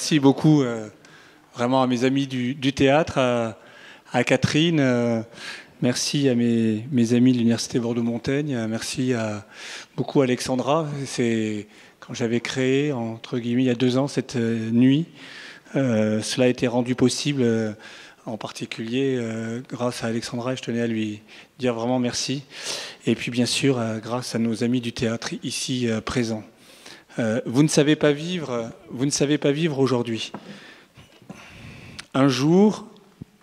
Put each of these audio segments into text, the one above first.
merci beaucoup euh, vraiment à mes amis du, théâtre, à, Catherine. Euh, merci à mes, amis de l'Université Bordeaux-Montaigne. Merci à, beaucoup Alexandra. C'est quand j'avais créé, entre guillemets, il y a deux ans, cette euh, nuit. cela a été rendu possible en particulier grâce à Alexandra, et je tenais à lui dire vraiment merci. Et puis bien sûr, grâce à nos amis du théâtre ici présents. Euh, vous ne savez pas vivre, vous ne savez pas vivre aujourd'hui. Un jour,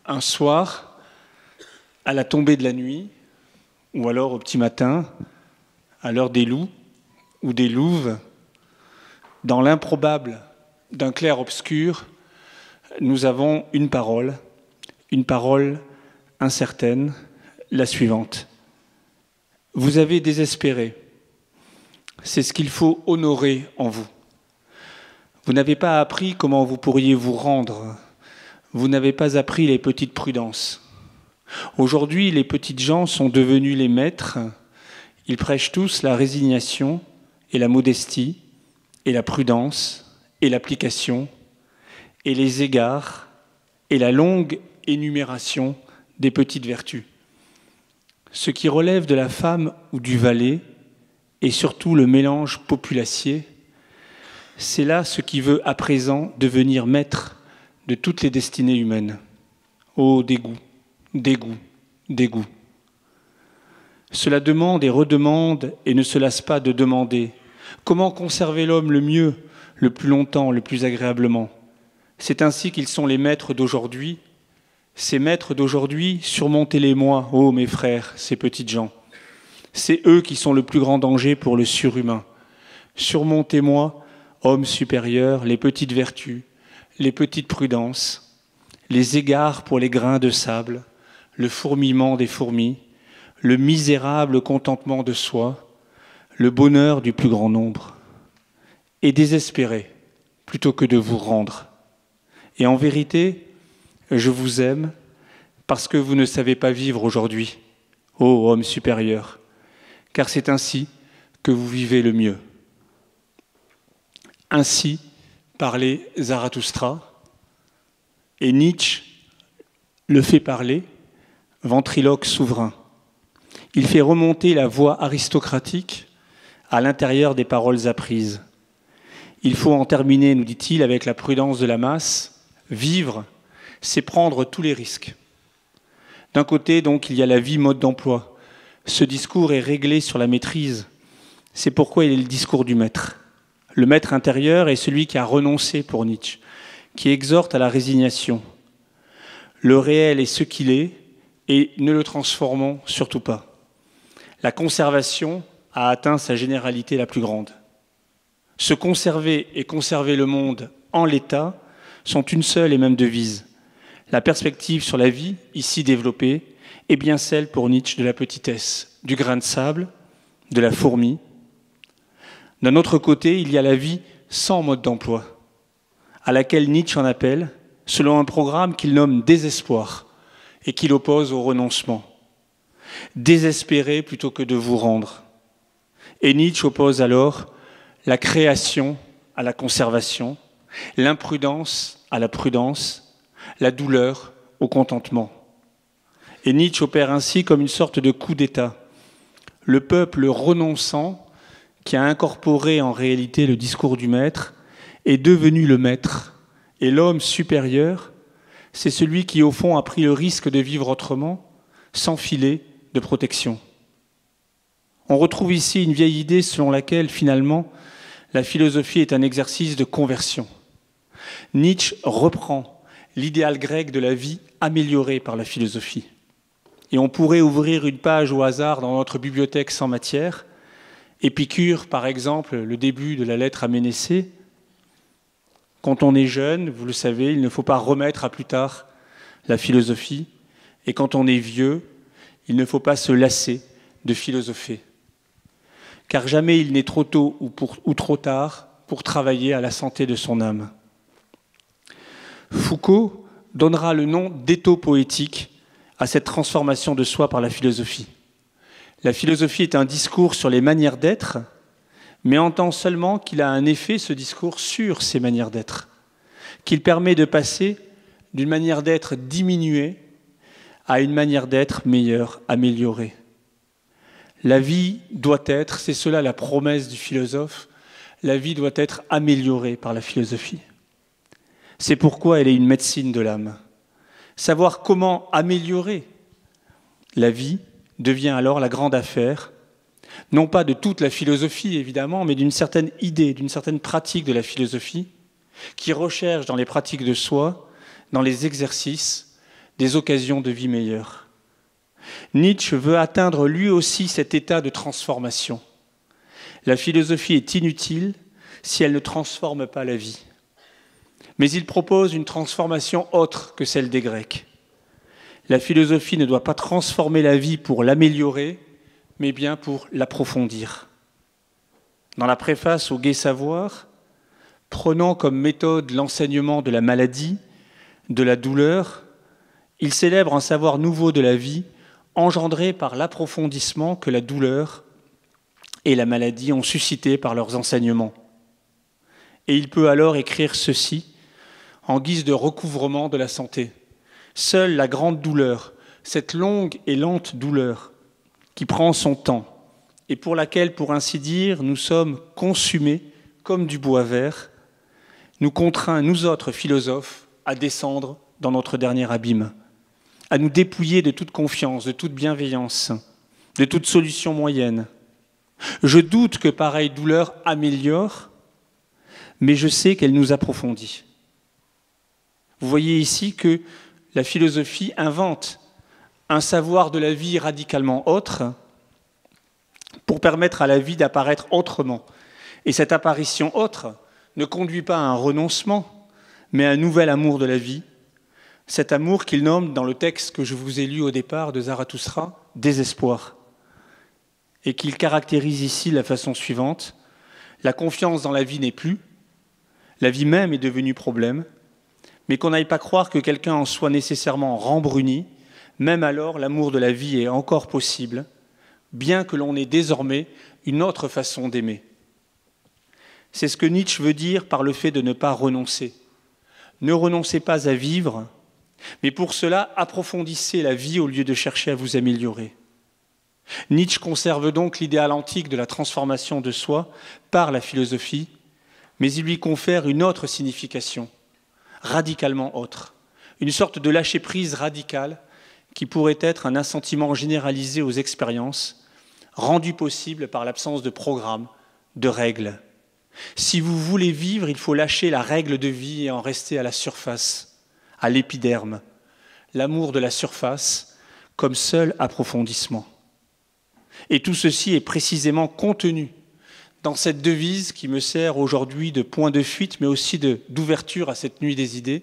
un soir, à la tombée de la nuit, ou alors au petit matin, à l'heure des loups ou des louves, dans l'improbable d'un clair-obscur, nous avons une parole, une parole incertaine, la suivante. Vous avez désespéré c'est ce qu'il faut honorer en vous. Vous n'avez pas appris comment vous pourriez vous rendre. Vous n'avez pas appris les petites prudences. Aujourd'hui, les petites gens sont devenus les maîtres. Ils prêchent tous la résignation et la modestie et la prudence et l'application et les égards et la longue énumération des petites vertus. Ce qui relève de la femme ou du valet et surtout le mélange populacier, c'est là ce qui veut à présent devenir maître de toutes les destinées humaines. Oh dégoût, dégoût, dégoût. Cela demande et redemande et ne se lasse pas de demander comment conserver l'homme le mieux, le plus longtemps, le plus agréablement. C'est ainsi qu'ils sont les maîtres d'aujourd'hui, ces maîtres d'aujourd'hui, surmontez-les moi, ô mes frères, ces petites gens. C'est eux qui sont le plus grand danger pour le surhumain. Surmontez-moi, homme supérieur, les petites vertus, les petites prudences, les égards pour les grains de sable, le fourmillement des fourmis, le misérable contentement de soi, le bonheur du plus grand nombre. Et désespérez plutôt que de vous rendre. Et en vérité, je vous aime parce que vous ne savez pas vivre aujourd'hui, ô homme supérieur car c'est ainsi que vous vivez le mieux. Ainsi parlait Zarathustra, et Nietzsche le fait parler, ventriloque souverain. Il fait remonter la voix aristocratique à l'intérieur des paroles apprises. Il faut en terminer, nous dit-il, avec la prudence de la masse. Vivre, c'est prendre tous les risques. D'un côté, donc, il y a la vie mode d'emploi, ce discours est réglé sur la maîtrise. C'est pourquoi il est le discours du maître. Le maître intérieur est celui qui a renoncé pour Nietzsche, qui exhorte à la résignation. Le réel est ce qu'il est et ne le transformons surtout pas. La conservation a atteint sa généralité la plus grande. Se conserver et conserver le monde en l'état sont une seule et même devise. La perspective sur la vie, ici développée, et bien celle pour Nietzsche de la petitesse, du grain de sable, de la fourmi. D'un autre côté, il y a la vie sans mode d'emploi, à laquelle Nietzsche en appelle, selon un programme qu'il nomme désespoir et qu'il oppose au renoncement. Désespérer plutôt que de vous rendre. Et Nietzsche oppose alors la création à la conservation, l'imprudence à la prudence, la douleur au contentement. Et Nietzsche opère ainsi comme une sorte de coup d'État. Le peuple renonçant, qui a incorporé en réalité le discours du maître, est devenu le maître. Et l'homme supérieur, c'est celui qui, au fond, a pris le risque de vivre autrement, sans filet de protection. On retrouve ici une vieille idée selon laquelle, finalement, la philosophie est un exercice de conversion. Nietzsche reprend l'idéal grec de la vie améliorée par la philosophie. Et on pourrait ouvrir une page au hasard dans notre bibliothèque sans matière. Épicure, par exemple, le début de la lettre à Ménécée. Quand on est jeune, vous le savez, il ne faut pas remettre à plus tard la philosophie. Et quand on est vieux, il ne faut pas se lasser de philosopher. Car jamais il n'est trop tôt ou, ou trop tard pour travailler à la santé de son âme. Foucault donnera le nom d'étau poétique à cette transformation de soi par la philosophie. La philosophie est un discours sur les manières d'être, mais entend seulement qu'il a un effet, ce discours, sur ces manières d'être, qu'il permet de passer d'une manière d'être diminuée à une manière d'être meilleure, améliorée. La vie doit être, c'est cela la promesse du philosophe, la vie doit être améliorée par la philosophie. C'est pourquoi elle est une médecine de l'âme. Savoir comment améliorer la vie devient alors la grande affaire, non pas de toute la philosophie évidemment, mais d'une certaine idée, d'une certaine pratique de la philosophie, qui recherche dans les pratiques de soi, dans les exercices, des occasions de vie meilleure. Nietzsche veut atteindre lui aussi cet état de transformation. La philosophie est inutile si elle ne transforme pas la vie. Mais il propose une transformation autre que celle des Grecs. La philosophie ne doit pas transformer la vie pour l'améliorer, mais bien pour l'approfondir. Dans la préface au Gai Savoir, prenant comme méthode l'enseignement de la maladie, de la douleur, il célèbre un savoir nouveau de la vie engendré par l'approfondissement que la douleur et la maladie ont suscité par leurs enseignements. Et il peut alors écrire ceci en guise de recouvrement de la santé. Seule la grande douleur, cette longue et lente douleur qui prend son temps et pour laquelle, pour ainsi dire, nous sommes consumés comme du bois vert, nous contraint, nous autres philosophes, à descendre dans notre dernier abîme, à nous dépouiller de toute confiance, de toute bienveillance, de toute solution moyenne. Je doute que pareille douleur améliore, mais je sais qu'elle nous approfondit. Vous voyez ici que la philosophie invente un savoir de la vie radicalement autre pour permettre à la vie d'apparaître autrement. Et cette apparition autre ne conduit pas à un renoncement, mais à un nouvel amour de la vie, cet amour qu'il nomme dans le texte que je vous ai lu au départ de Zarathustra, désespoir, et qu'il caractérise ici de la façon suivante. La confiance dans la vie n'est plus, la vie même est devenue problème, mais qu'on n'aille pas croire que quelqu'un en soit nécessairement rembruni, même alors l'amour de la vie est encore possible, bien que l'on ait désormais une autre façon d'aimer. C'est ce que Nietzsche veut dire par le fait de ne pas renoncer. Ne renoncez pas à vivre, mais pour cela approfondissez la vie au lieu de chercher à vous améliorer. Nietzsche conserve donc l'idéal antique de la transformation de soi par la philosophie, mais il lui confère une autre signification, radicalement autre, une sorte de lâcher-prise radical qui pourrait être un assentiment généralisé aux expériences, rendu possible par l'absence de programme, de règles. Si vous voulez vivre, il faut lâcher la règle de vie et en rester à la surface, à l'épiderme, l'amour de la surface comme seul approfondissement. Et tout ceci est précisément contenu dans cette devise qui me sert aujourd'hui de point de fuite, mais aussi d'ouverture à cette nuit des idées,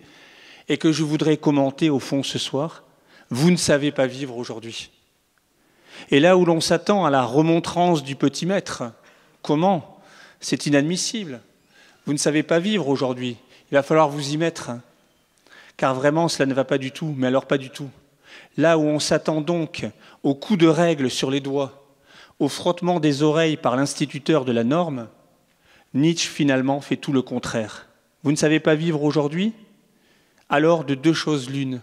et que je voudrais commenter au fond ce soir. Vous ne savez pas vivre aujourd'hui. Et là où l'on s'attend à la remontrance du petit maître, comment C'est inadmissible. Vous ne savez pas vivre aujourd'hui. Il va falloir vous y mettre. Car vraiment, cela ne va pas du tout, mais alors pas du tout. Là où on s'attend donc au coup de règle sur les doigts, au frottement des oreilles par l'instituteur de la norme, Nietzsche finalement fait tout le contraire. Vous ne savez pas vivre aujourd'hui Alors de deux choses l'une.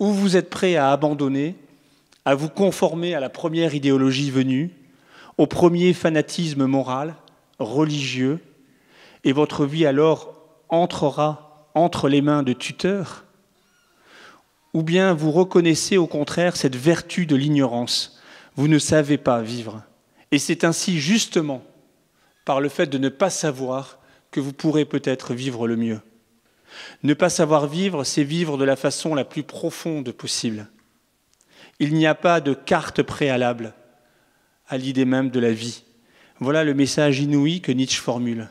Ou vous êtes prêt à abandonner, à vous conformer à la première idéologie venue, au premier fanatisme moral, religieux, et votre vie alors entrera entre les mains de tuteurs Ou bien vous reconnaissez au contraire cette vertu de l'ignorance, vous ne savez pas vivre. Et c'est ainsi justement par le fait de ne pas savoir que vous pourrez peut-être vivre le mieux. Ne pas savoir vivre, c'est vivre de la façon la plus profonde possible. Il n'y a pas de carte préalable à l'idée même de la vie. Voilà le message inouï que Nietzsche formule.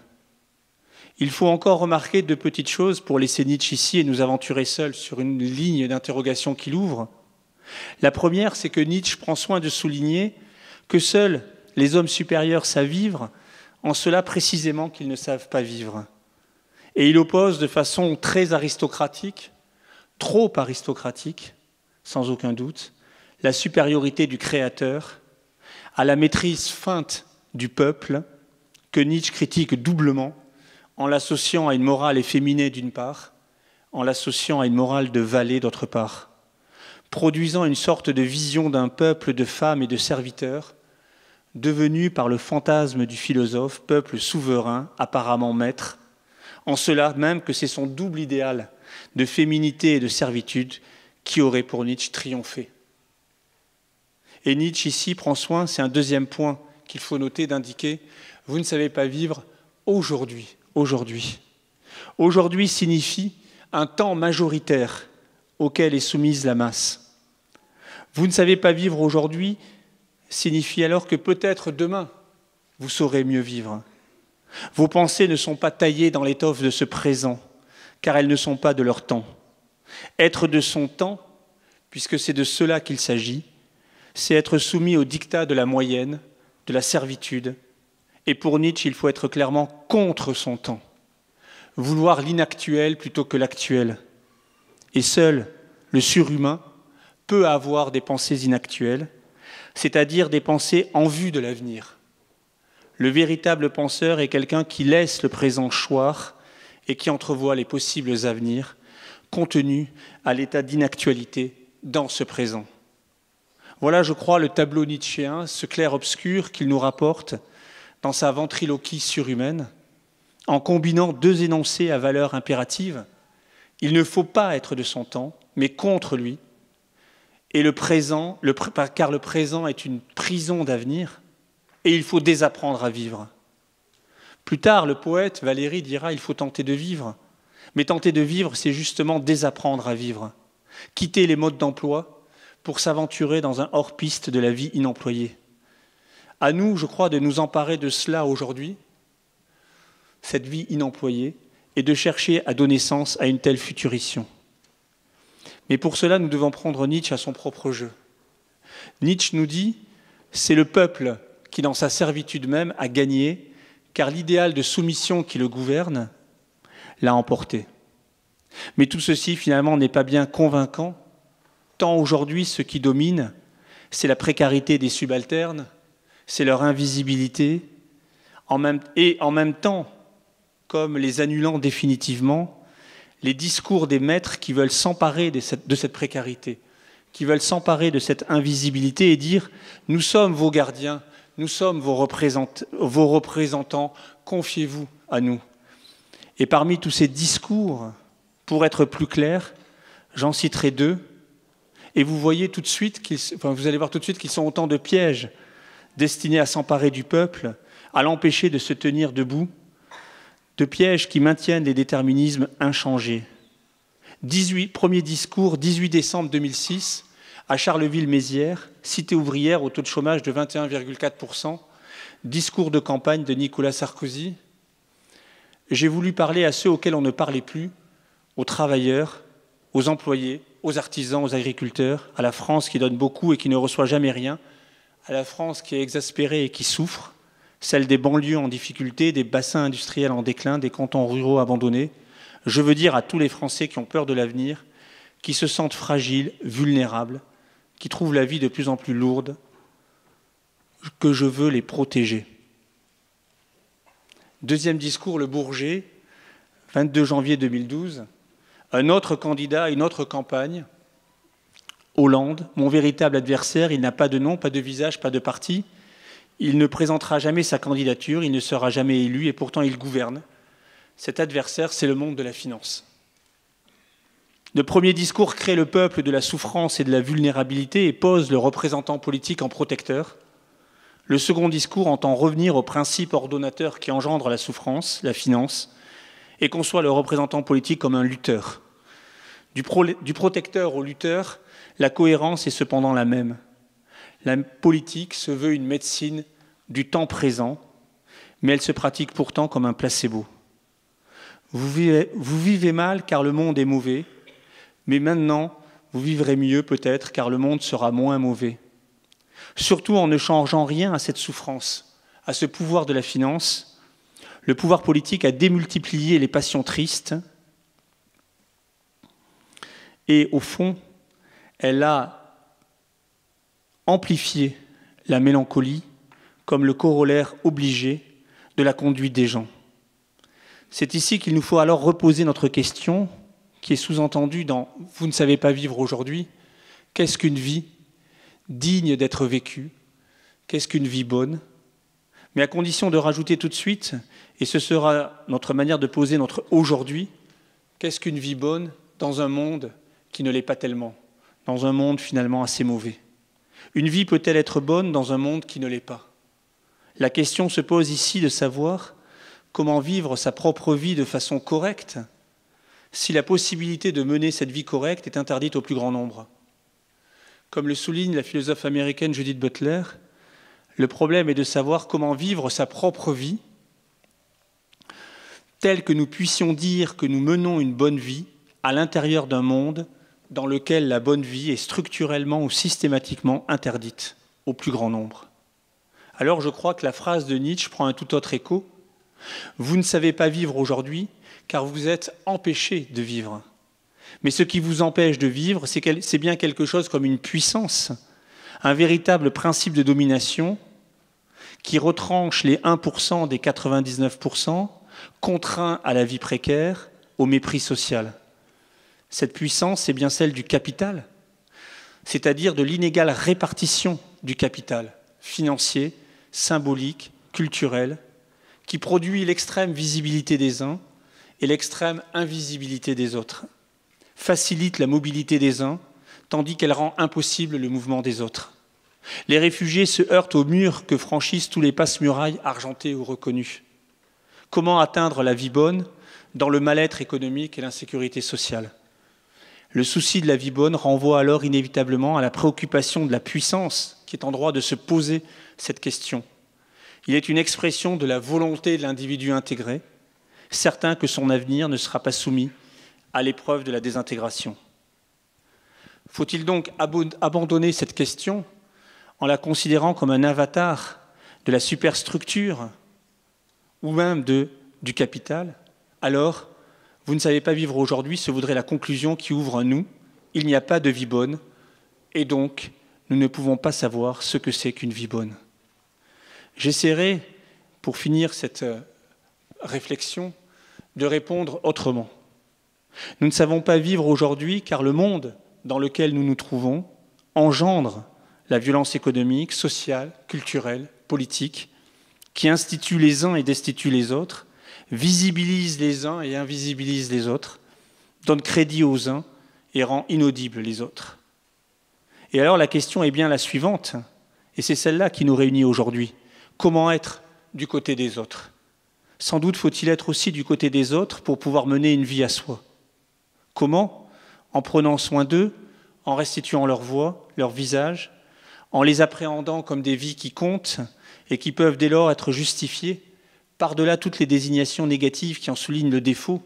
Il faut encore remarquer deux petites choses pour laisser Nietzsche ici et nous aventurer seuls sur une ligne d'interrogation qu'il ouvre. La première, c'est que Nietzsche prend soin de souligner que seuls les hommes supérieurs savent vivre, en cela précisément qu'ils ne savent pas vivre. Et il oppose de façon très aristocratique, trop aristocratique, sans aucun doute, la supériorité du Créateur à la maîtrise feinte du peuple, que Nietzsche critique doublement, en l'associant à une morale efféminée d'une part, en l'associant à une morale de vallée d'autre part produisant une sorte de vision d'un peuple de femmes et de serviteurs, devenu par le fantasme du philosophe peuple souverain, apparemment maître, en cela même que c'est son double idéal de féminité et de servitude qui aurait pour Nietzsche triomphé. Et Nietzsche ici prend soin, c'est un deuxième point qu'il faut noter, d'indiquer, vous ne savez pas vivre aujourd'hui, aujourd'hui. Aujourd'hui signifie un temps majoritaire auquel est soumise la masse. Vous ne savez pas vivre aujourd'hui signifie alors que peut-être demain, vous saurez mieux vivre. Vos pensées ne sont pas taillées dans l'étoffe de ce présent, car elles ne sont pas de leur temps. Être de son temps, puisque c'est de cela qu'il s'agit, c'est être soumis au dictat de la moyenne, de la servitude. Et pour Nietzsche, il faut être clairement contre son temps, vouloir l'inactuel plutôt que l'actuel. Et seul le surhumain avoir des pensées inactuelles, c'est-à-dire des pensées en vue de l'avenir. Le véritable penseur est quelqu'un qui laisse le présent choir et qui entrevoit les possibles avenirs contenus à l'état d'inactualité dans ce présent. Voilà, je crois, le tableau nietzschéen, ce clair-obscur qu'il nous rapporte dans sa ventriloquie surhumaine, en combinant deux énoncés à valeur impérative. Il ne faut pas être de son temps, mais contre lui, et le présent, car le présent est une prison d'avenir, et il faut désapprendre à vivre. Plus tard, le poète Valéry dira il faut tenter de vivre, mais tenter de vivre, c'est justement désapprendre à vivre, quitter les modes d'emploi pour s'aventurer dans un hors-piste de la vie inemployée. À nous, je crois, de nous emparer de cela aujourd'hui, cette vie inemployée, et de chercher à donner sens à une telle futurition. Mais pour cela, nous devons prendre Nietzsche à son propre jeu. Nietzsche nous dit, c'est le peuple qui, dans sa servitude même, a gagné, car l'idéal de soumission qui le gouverne l'a emporté. Mais tout ceci, finalement, n'est pas bien convaincant, tant aujourd'hui, ce qui domine, c'est la précarité des subalternes, c'est leur invisibilité, et en même temps, comme les annulant définitivement, les discours des maîtres qui veulent s'emparer de cette précarité, qui veulent s'emparer de cette invisibilité et dire Nous sommes vos gardiens, nous sommes vos représentants, confiez-vous à nous. Et parmi tous ces discours, pour être plus clair, j'en citerai deux. Et vous voyez tout de suite, vous allez voir tout de suite qu'ils sont autant de pièges destinés à s'emparer du peuple, à l'empêcher de se tenir debout de pièges qui maintiennent les déterminismes inchangés. premier discours, 18 décembre 2006, à Charleville-Mézières, cité ouvrière au taux de chômage de 21,4%, discours de campagne de Nicolas Sarkozy. J'ai voulu parler à ceux auxquels on ne parlait plus, aux travailleurs, aux employés, aux artisans, aux agriculteurs, à la France qui donne beaucoup et qui ne reçoit jamais rien, à la France qui est exaspérée et qui souffre, celle des banlieues en difficulté, des bassins industriels en déclin, des cantons ruraux abandonnés. Je veux dire à tous les Français qui ont peur de l'avenir, qui se sentent fragiles, vulnérables, qui trouvent la vie de plus en plus lourde, que je veux les protéger. Deuxième discours, le Bourget, 22 janvier 2012. Un autre candidat, une autre campagne, Hollande, mon véritable adversaire, il n'a pas de nom, pas de visage, pas de parti. Il ne présentera jamais sa candidature, il ne sera jamais élu et pourtant il gouverne. Cet adversaire, c'est le monde de la finance. Le premier discours crée le peuple de la souffrance et de la vulnérabilité et pose le représentant politique en protecteur. Le second discours entend revenir au principe ordonnateur qui engendre la souffrance, la finance, et conçoit le représentant politique comme un lutteur. Du, du protecteur au lutteur, la cohérence est cependant la même. La politique se veut une médecine du temps présent, mais elle se pratique pourtant comme un placebo. Vous vivez, mal car le monde est mauvais, mais maintenant, vous vivrez mieux peut-être car le monde sera moins mauvais. Surtout en ne changeant rien à cette souffrance, à ce pouvoir de la finance, le pouvoir politique a démultiplié les passions tristes et au fond, elle a amplifier la mélancolie comme le corollaire obligé de la conduite des gens. C'est ici qu'il nous faut alors reposer notre question, qui est sous-entendue dans Vous ne savez pas vivre aujourd'hui, qu'est-ce qu'une vie digne d'être vécue Qu'est-ce qu'une vie bonne Mais à condition de rajouter tout de suite, et ce sera notre manière de poser notre aujourd'hui, qu'est-ce qu'une vie bonne dans un monde qui ne l'est pas tellement, dans un monde finalement assez mauvais une vie peut-elle être bonne dans un monde qui ne l'est pas La question se pose ici de savoir comment vivre sa propre vie de façon correcte si la possibilité de mener cette vie correcte est interdite au plus grand nombre. Comme le souligne la philosophe américaine Judith Butler, le problème est de savoir comment vivre sa propre vie, telle que nous puissions dire que nous menons une bonne vie à l'intérieur d'un monde dans lequel la bonne vie est structurellement ou systématiquement interdite au plus grand nombre. Alors je crois que la phrase de Nietzsche prend un tout autre écho. Vous ne savez pas vivre aujourd'hui car vous êtes empêchés de vivre. Mais ce qui vous empêche de vivre, c'est bien quelque chose comme une puissance, un véritable principe de domination qui retranche les 1% des 99%, contraint à la vie précaire, au mépris social. Cette puissance, est bien celle du capital, c'est-à-dire de l'inégale répartition du capital financier, symbolique, culturel, qui produit l'extrême visibilité des uns et l'extrême invisibilité des autres, facilite la mobilité des uns, tandis qu'elle rend impossible le mouvement des autres. Les réfugiés se heurtent aux murs que franchissent tous les passe-murailles argentés ou reconnus. Comment atteindre la vie bonne dans le mal-être économique et l'insécurité sociale le souci de la vie bonne renvoie alors inévitablement à la préoccupation de la puissance qui est en droit de se poser cette question. Il est une expression de la volonté de l'individu intégré, certain que son avenir ne sera pas soumis à l'épreuve de la désintégration. Faut-il donc abandonner cette question en la considérant comme un avatar de la superstructure ou même de, du capital, alors vous ne savez pas vivre aujourd'hui, se voudrait la conclusion qui ouvre à nous. Il n'y a pas de vie bonne, et donc nous ne pouvons pas savoir ce que c'est qu'une vie bonne. J'essaierai, pour finir cette euh, réflexion, de répondre autrement. Nous ne savons pas vivre aujourd'hui car le monde dans lequel nous nous trouvons engendre la violence économique, sociale, culturelle, politique, qui institue les uns et destitue les autres, visibilise les uns et invisibilise les autres, donne crédit aux uns et rend inaudibles les autres. Et alors la question est bien la suivante, et c'est celle-là qui nous réunit aujourd'hui. Comment être du côté des autres Sans doute faut-il être aussi du côté des autres pour pouvoir mener une vie à soi. Comment En prenant soin d'eux, en restituant leur voix, leur visage, en les appréhendant comme des vies qui comptent et qui peuvent dès lors être justifiées par-delà toutes les désignations négatives qui en soulignent le défaut,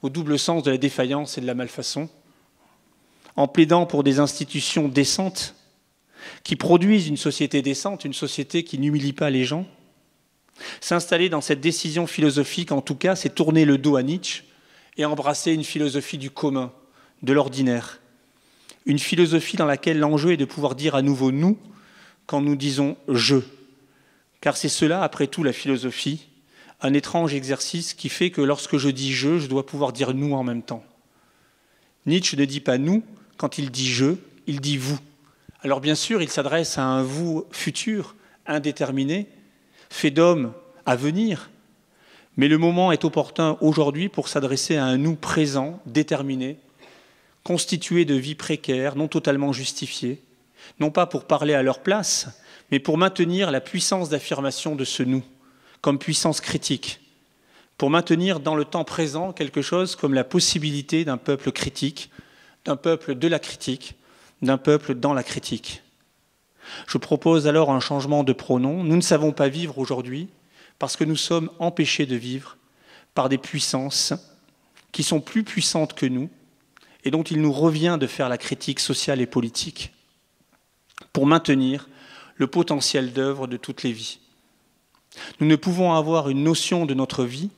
au double sens de la défaillance et de la malfaçon, en plaidant pour des institutions décentes qui produisent une société décente, une société qui n'humilie pas les gens. S'installer dans cette décision philosophique, en tout cas, c'est tourner le dos à Nietzsche et embrasser une philosophie du commun, de l'ordinaire. Une philosophie dans laquelle l'enjeu est de pouvoir dire à nouveau nous quand nous disons je. Car c'est cela, après tout, la philosophie, un étrange exercice qui fait que lorsque je dis je, je dois pouvoir dire nous en même temps. Nietzsche ne dit pas nous quand il dit je, il dit vous. Alors bien sûr, il s'adresse à un vous futur, indéterminé, fait d'homme à venir, mais le moment est opportun aujourd'hui pour s'adresser à un nous présent, déterminé, constitué de vies précaires, non totalement justifiées, non pas pour parler à leur place, mais pour maintenir la puissance d'affirmation de ce nous comme puissance critique, pour maintenir dans le temps présent quelque chose comme la possibilité d'un peuple critique, d'un peuple de la critique, d'un peuple dans la critique. Je propose alors un changement de pronom. Nous ne savons pas vivre aujourd'hui parce que nous sommes empêchés de vivre par des puissances qui sont plus puissantes que nous et dont il nous revient de faire la critique sociale et politique pour maintenir le potentiel d'œuvre de toutes les vies. Nous ne pouvons avoir une notion de notre vie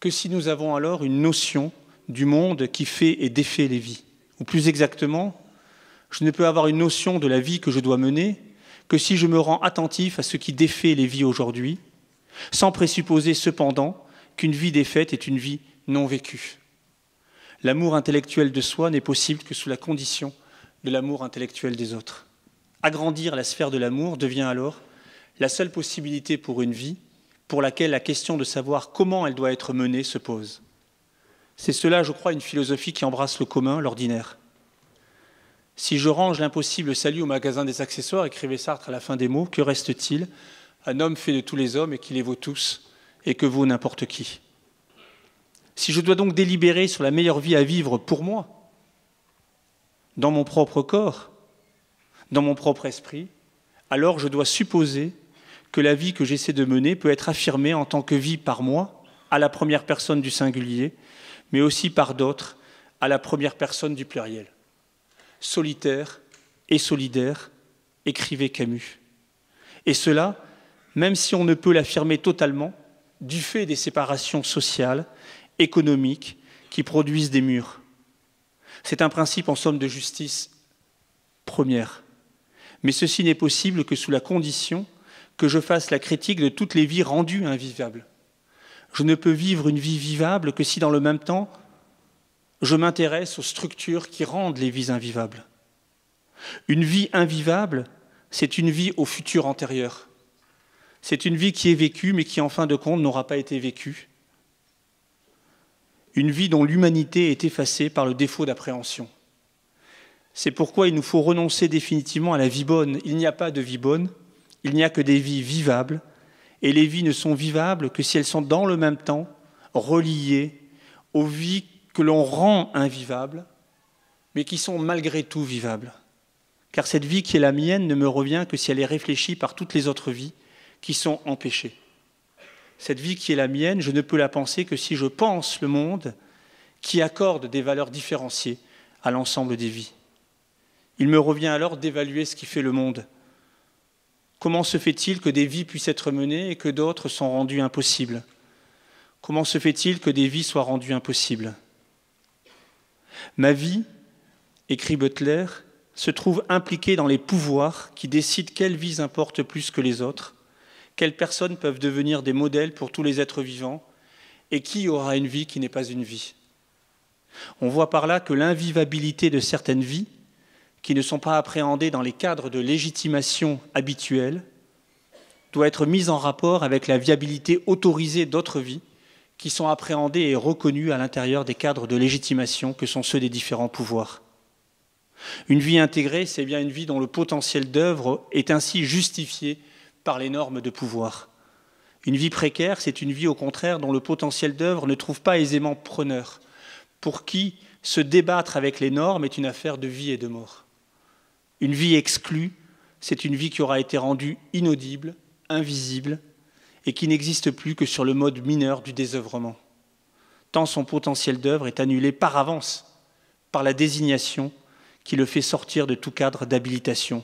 que si nous avons alors une notion du monde qui fait et défait les vies. Ou plus exactement, je ne peux avoir une notion de la vie que je dois mener que si je me rends attentif à ce qui défait les vies aujourd'hui, sans présupposer cependant qu'une vie défaite est une vie non vécue. L'amour intellectuel de soi n'est possible que sous la condition de l'amour intellectuel des autres. Agrandir la sphère de l'amour devient alors la seule possibilité pour une vie pour laquelle la question de savoir comment elle doit être menée se pose. C'est cela, je crois, une philosophie qui embrasse le commun, l'ordinaire. Si je range l'impossible salut au magasin des accessoires, écrivait Sartre à la fin des mots, que reste-t-il Un homme fait de tous les hommes et qui les vaut tous et que vaut n'importe qui. Si je dois donc délibérer sur la meilleure vie à vivre pour moi, dans mon propre corps, dans mon propre esprit, alors je dois supposer que la vie que j'essaie de mener peut être affirmée en tant que vie par moi, à la première personne du singulier, mais aussi par d'autres, à la première personne du pluriel. Solitaire et solidaire, écrivait Camus. Et cela, même si on ne peut l'affirmer totalement, du fait des séparations sociales, économiques, qui produisent des murs. C'est un principe en somme de justice première. Mais ceci n'est possible que sous la condition que je fasse la critique de toutes les vies rendues invivables. Je ne peux vivre une vie vivable que si dans le même temps, je m'intéresse aux structures qui rendent les vies invivables. Une vie invivable, c'est une vie au futur antérieur. C'est une vie qui est vécue, mais qui en fin de compte n'aura pas été vécue. Une vie dont l'humanité est effacée par le défaut d'appréhension. C'est pourquoi il nous faut renoncer définitivement à la vie bonne. Il n'y a pas de vie bonne, il n'y a que des vies vivables, et les vies ne sont vivables que si elles sont dans le même temps reliées aux vies que l'on rend invivables, mais qui sont malgré tout vivables. Car cette vie qui est la mienne ne me revient que si elle est réfléchie par toutes les autres vies qui sont empêchées. Cette vie qui est la mienne, je ne peux la penser que si je pense le monde qui accorde des valeurs différenciées à l'ensemble des vies. Il me revient alors d'évaluer ce qui fait le monde, Comment se fait-il que des vies puissent être menées et que d'autres sont rendues impossibles Comment se fait-il que des vies soient rendues impossibles Ma vie, écrit Butler, se trouve impliquée dans les pouvoirs qui décident quelles vies importent plus que les autres, quelles personnes peuvent devenir des modèles pour tous les êtres vivants, et qui aura une vie qui n'est pas une vie. On voit par là que l'invivabilité de certaines vies qui ne sont pas appréhendés dans les cadres de légitimation habituels, doit être mise en rapport avec la viabilité autorisée d'autres vies qui sont appréhendées et reconnues à l'intérieur des cadres de légitimation que sont ceux des différents pouvoirs. Une vie intégrée, c'est bien une vie dont le potentiel d'œuvre est ainsi justifié par les normes de pouvoir. Une vie précaire, c'est une vie au contraire dont le potentiel d'œuvre ne trouve pas aisément preneur, pour qui se débattre avec les normes est une affaire de vie et de mort. Une vie exclue, c'est une vie qui aura été rendue inaudible, invisible, et qui n'existe plus que sur le mode mineur du désœuvrement, tant son potentiel d'œuvre est annulé par avance par la désignation qui le fait sortir de tout cadre d'habilitation.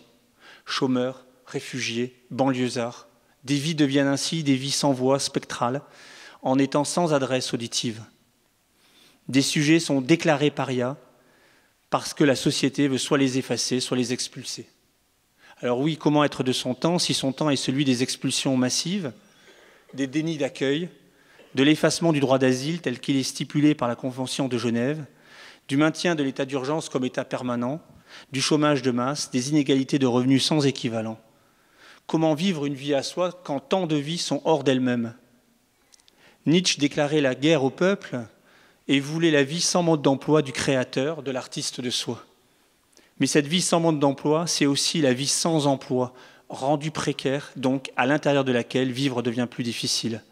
Chômeurs, réfugiés, banlieusards, des vies deviennent ainsi des vies sans voix spectrale, en étant sans adresse auditive. Des sujets sont déclarés parias, parce que la société veut soit les effacer, soit les expulser. Alors oui, comment être de son temps si son temps est celui des expulsions massives, des dénis d'accueil, de l'effacement du droit d'asile tel qu'il est stipulé par la Convention de Genève, du maintien de l'état d'urgence comme état permanent, du chômage de masse, des inégalités de revenus sans équivalent. Comment vivre une vie à soi quand tant de vies sont hors d'elles-mêmes Nietzsche déclarait la guerre au peuple et voulait la vie sans mode d'emploi du créateur, de l'artiste de soi. Mais cette vie sans mode d'emploi, c'est aussi la vie sans emploi, rendue précaire, donc à l'intérieur de laquelle vivre devient plus difficile.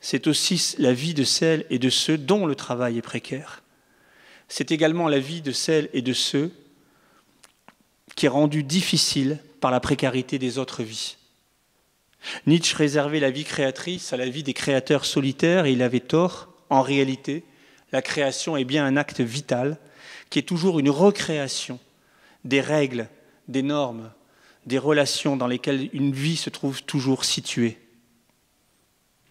C'est aussi la vie de celles et de ceux dont le travail est précaire. C'est également la vie de celles et de ceux qui est rendue difficile par la précarité des autres vies. Nietzsche réservait la vie créatrice à la vie des créateurs solitaires et il avait tort en réalité, la création est bien un acte vital qui est toujours une recréation des règles, des normes, des relations dans lesquelles une vie se trouve toujours située.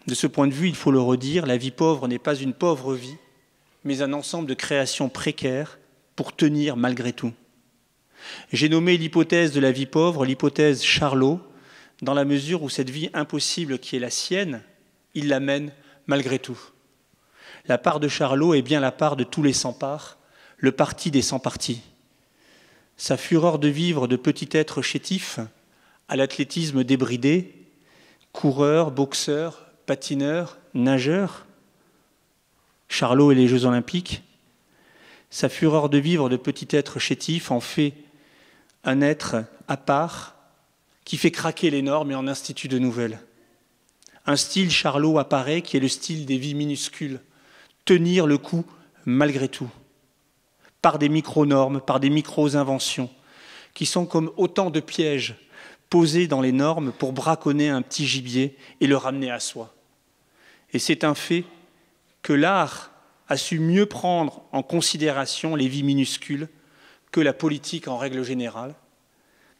De ce point de vue, il faut le redire, la vie pauvre n'est pas une pauvre vie, mais un ensemble de créations précaires pour tenir malgré tout. J'ai nommé l'hypothèse de la vie pauvre l'hypothèse Charlot, dans la mesure où cette vie impossible qui est la sienne, il l'amène malgré tout la part de Charlot est bien la part de tous les sans-parts, le parti des sans-partis. Sa fureur de vivre de petit être chétif, à l'athlétisme débridé, coureur, boxeur, patineur, nageur, Charlot et les Jeux olympiques, sa fureur de vivre de petit être chétif en fait un être à part qui fait craquer les normes et en institue de nouvelles. Un style Charlot apparaît qui est le style des vies minuscules, tenir le coup malgré tout, par des micro-normes, par des micro-inventions, qui sont comme autant de pièges posés dans les normes pour braconner un petit gibier et le ramener à soi. Et c'est un fait que l'art a su mieux prendre en considération les vies minuscules que la politique en règle générale,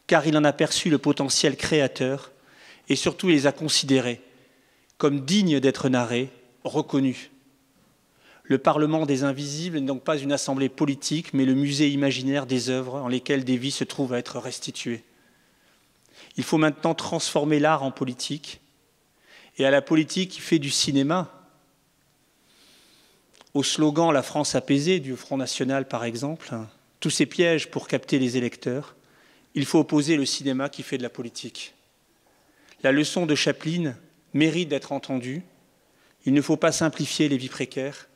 car il en a perçu le potentiel créateur et surtout les a considérés comme dignes d'être narrés, reconnus. Le Parlement des Invisibles n'est donc pas une assemblée politique, mais le musée imaginaire des œuvres en lesquelles des vies se trouvent à être restituées. Il faut maintenant transformer l'art en politique, et à la politique qui fait du cinéma, au slogan La France apaisée du Front National par exemple, tous ces pièges pour capter les électeurs, il faut opposer le cinéma qui fait de la politique. La leçon de Chaplin mérite d'être entendue. Il ne faut pas simplifier les vies précaires,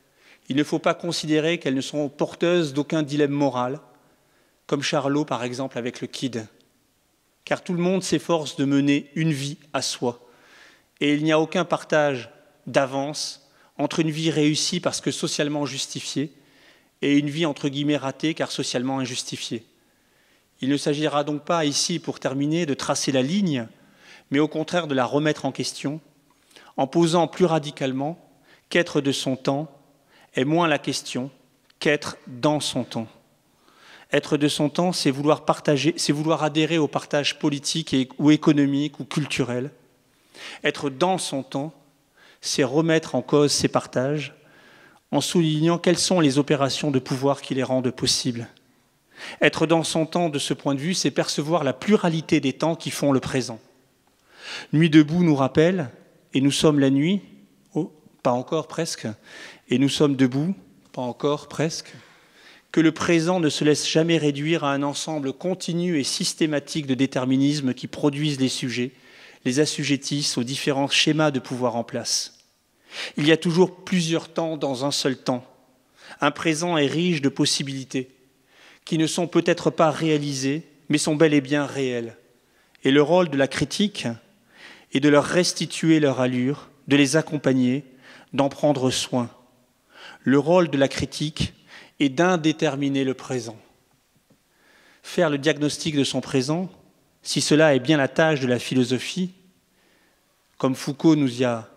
il ne faut pas considérer qu'elles ne sont porteuses d'aucun dilemme moral, comme Charlot par exemple avec le Kid, car tout le monde s'efforce de mener une vie à soi, et il n'y a aucun partage d'avance entre une vie réussie parce que socialement justifiée et une vie entre guillemets ratée car socialement injustifiée. Il ne s'agira donc pas ici, pour terminer, de tracer la ligne, mais au contraire de la remettre en question, en posant plus radicalement qu'être de son temps est moins la question qu'être dans son temps. Être de son temps, c'est vouloir partager, c'est vouloir adhérer au partage politique ou économique ou culturel. Être dans son temps, c'est remettre en cause ces partages en soulignant quelles sont les opérations de pouvoir qui les rendent possibles. Être dans son temps de ce point de vue, c'est percevoir la pluralité des temps qui font le présent. Nuit debout nous rappelle, et nous sommes la nuit, pas encore presque, et nous sommes debout, pas encore presque, que le présent ne se laisse jamais réduire à un ensemble continu et systématique de déterminismes qui produisent les sujets, les assujettissent aux différents schémas de pouvoir en place. Il y a toujours plusieurs temps dans un seul temps. Un présent est riche de possibilités qui ne sont peut-être pas réalisées, mais sont bel et bien réelles. Et le rôle de la critique est de leur restituer leur allure, de les accompagner d'en prendre soin. Le rôle de la critique est d'indéterminer le présent. Faire le diagnostic de son présent, si cela est bien la tâche de la philosophie, comme Foucault nous y a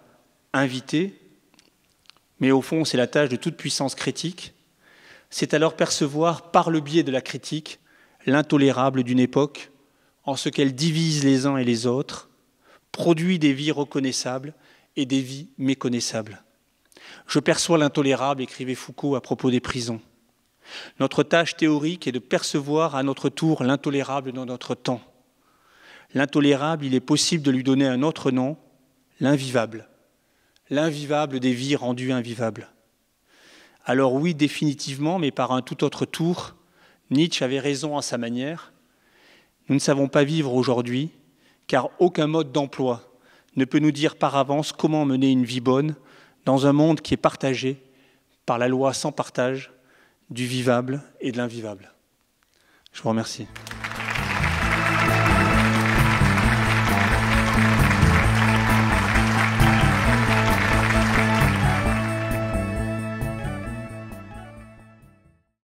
invités, mais au fond c'est la tâche de toute puissance critique, c'est alors percevoir par le biais de la critique l'intolérable d'une époque en ce qu'elle divise les uns et les autres, produit des vies reconnaissables et des vies méconnaissables. Je perçois l'intolérable, écrivait Foucault à propos des prisons. Notre tâche théorique est de percevoir à notre tour l'intolérable dans notre temps. L'intolérable, il est possible de lui donner un autre nom, l'invivable. L'invivable des vies rendues invivables. Alors oui, définitivement, mais par un tout autre tour, Nietzsche avait raison à sa manière. Nous ne savons pas vivre aujourd'hui, car aucun mode d'emploi ne peut nous dire par avance comment mener une vie bonne, dans un monde qui est partagé par la loi sans partage du vivable et de l'invivable. Je vous remercie.